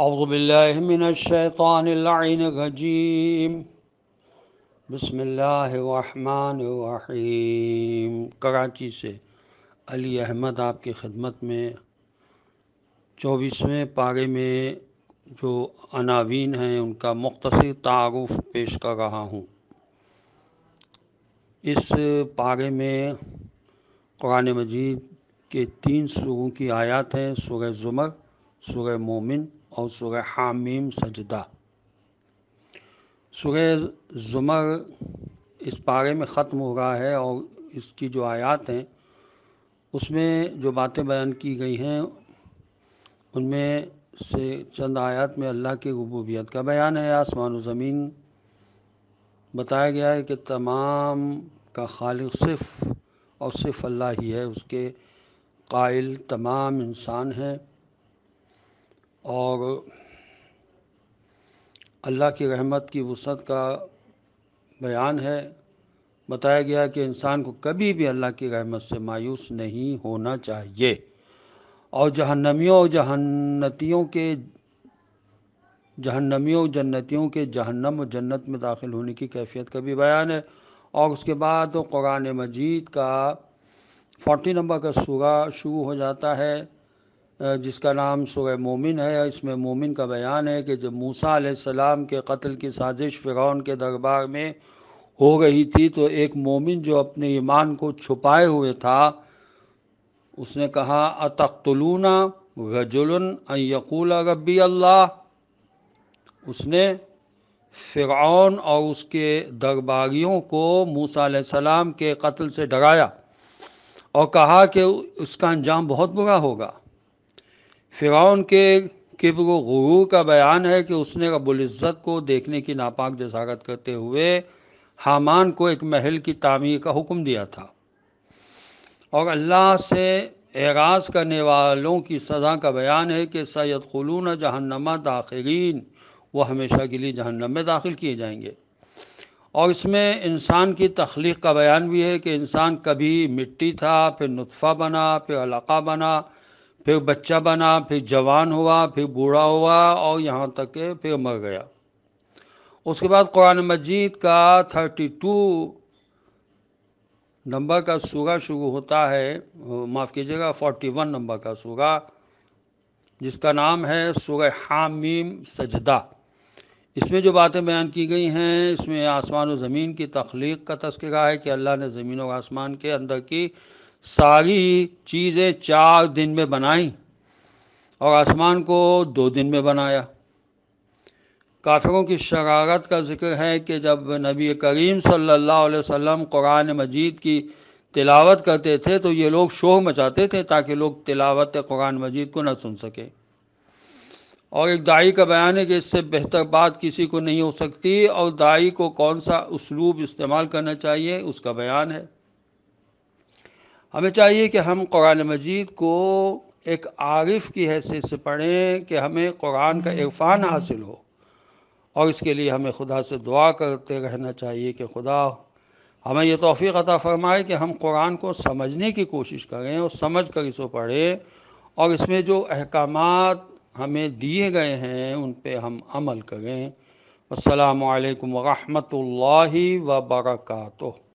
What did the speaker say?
من الشیطان اللعین الغیم بسم اللہ الرحمن الرحیم کراچی سے علی احمد آپ کی خدمت میں چوبیسویں پارے میں جو عناوین ہیں ان کا مختصر تعارف پیش کر رہا ہوں اس پارے میں قرآن مجید کے تین سوروں کی آیات ہیں سورہ زمر سورہ مومن اور سورہ حامیم سجدہ سورہ زمر اس پارے میں ختم ہو رہا ہے اور اس کی جو آیات ہیں اس میں جو باتیں بیان کی گئی ہیں ان میں سے چند آیات میں اللہ کی غبوبیت کا بیان ہے آسمان و زمین بتایا گیا ہے کہ تمام کا خالق صرف اور صرف اللہ ہی ہے اس کے قائل تمام انسان ہیں اور اللہ کی رحمت کی وسعت کا بیان ہے بتایا گیا کہ انسان کو کبھی بھی اللہ کی رحمت سے مایوس نہیں ہونا چاہیے اور جہنمیوں اور جہنتیوں کے جہنمیوں اور جنتیوں کے جہنم و جنت میں داخل ہونے کی کیفیت کا بھی بیان ہے اور اس کے بعد قرآن مجید کا فورٹی نمبر کا سورہ شروع ہو جاتا ہے جس کا نام سورہ مومن ہے اس میں مومن کا بیان ہے کہ جب موسیٰ علیہ السلام کے قتل کی سازش فرعون کے دربار میں ہو رہی تھی تو ایک مومن جو اپنے ایمان کو چھپائے ہوئے تھا اس نے کہا ان یقول ربی اللہ اس نے فرعون اور اس کے درباریوں کو موسیٰ علیہ السلام کے قتل سے ڈرایا اور کہا کہ اس کا انجام بہت برا ہوگا فرعون کے کبر و غرور کا بیان ہے کہ اس نے رب العزت کو دیکھنے کی ناپاک جسارت کرتے ہوئے حامان کو ایک محل کی تعمیر کا حکم دیا تھا اور اللہ سے اعراض کرنے والوں کی سزا کا بیان ہے کہ سید خلون جہنما داخلین وہ ہمیشہ کے لیے میں داخل کیے جائیں گے اور اس میں انسان کی تخلیق کا بیان بھی ہے کہ انسان کبھی مٹی تھا پھر نطفہ بنا پھر علاقہ بنا پھر بچہ بنا پھر جوان ہوا پھر بوڑھا ہوا اور یہاں تک کہ پھر مر گیا اس کے بعد قرآن مجید کا تھرٹی ٹو نمبر کا سورہ شروع ہوتا ہے معاف کیجیے گا فورٹی ون نمبر کا سورہ جس کا نام ہے سورہ حامیم سجدہ اس میں جو باتیں بیان کی گئی ہیں اس میں آسمان و زمین کی تخلیق کا تذکرہ ہے کہ اللہ نے زمین و آسمان کے اندر کی ساری چیزیں چار دن میں بنائیں اور آسمان کو دو دن میں بنایا کافروں کی شرارت کا ذکر ہے کہ جب نبی کریم صلی اللہ علیہ وسلم قرآن مجید کی تلاوت کرتے تھے تو یہ لوگ شور مچاتے تھے تاکہ لوگ تلاوت قرآن مجید کو نہ سن سکیں اور ایک دائی کا بیان ہے کہ اس سے بہتر بات کسی کو نہیں ہو سکتی اور دائی کو کون سا اسلوب استعمال کرنا چاہیے اس کا بیان ہے ہمیں چاہیے کہ ہم قرآن مجید کو ایک عارف کی حیثیت سے پڑھیں کہ ہمیں قرآن کا عرفان حاصل ہو اور اس کے لیے ہمیں خدا سے دعا کرتے رہنا چاہیے کہ خدا ہمیں یہ توفیق عطا فرمائے کہ ہم قرآن کو سمجھنے کی کوشش کریں اور سمجھ کر اسے پڑھیں اور اس میں جو احکامات ہمیں دیے گئے ہیں ان پہ ہم عمل کریں السلام علیکم ورحمۃ اللہ وبرکاتہ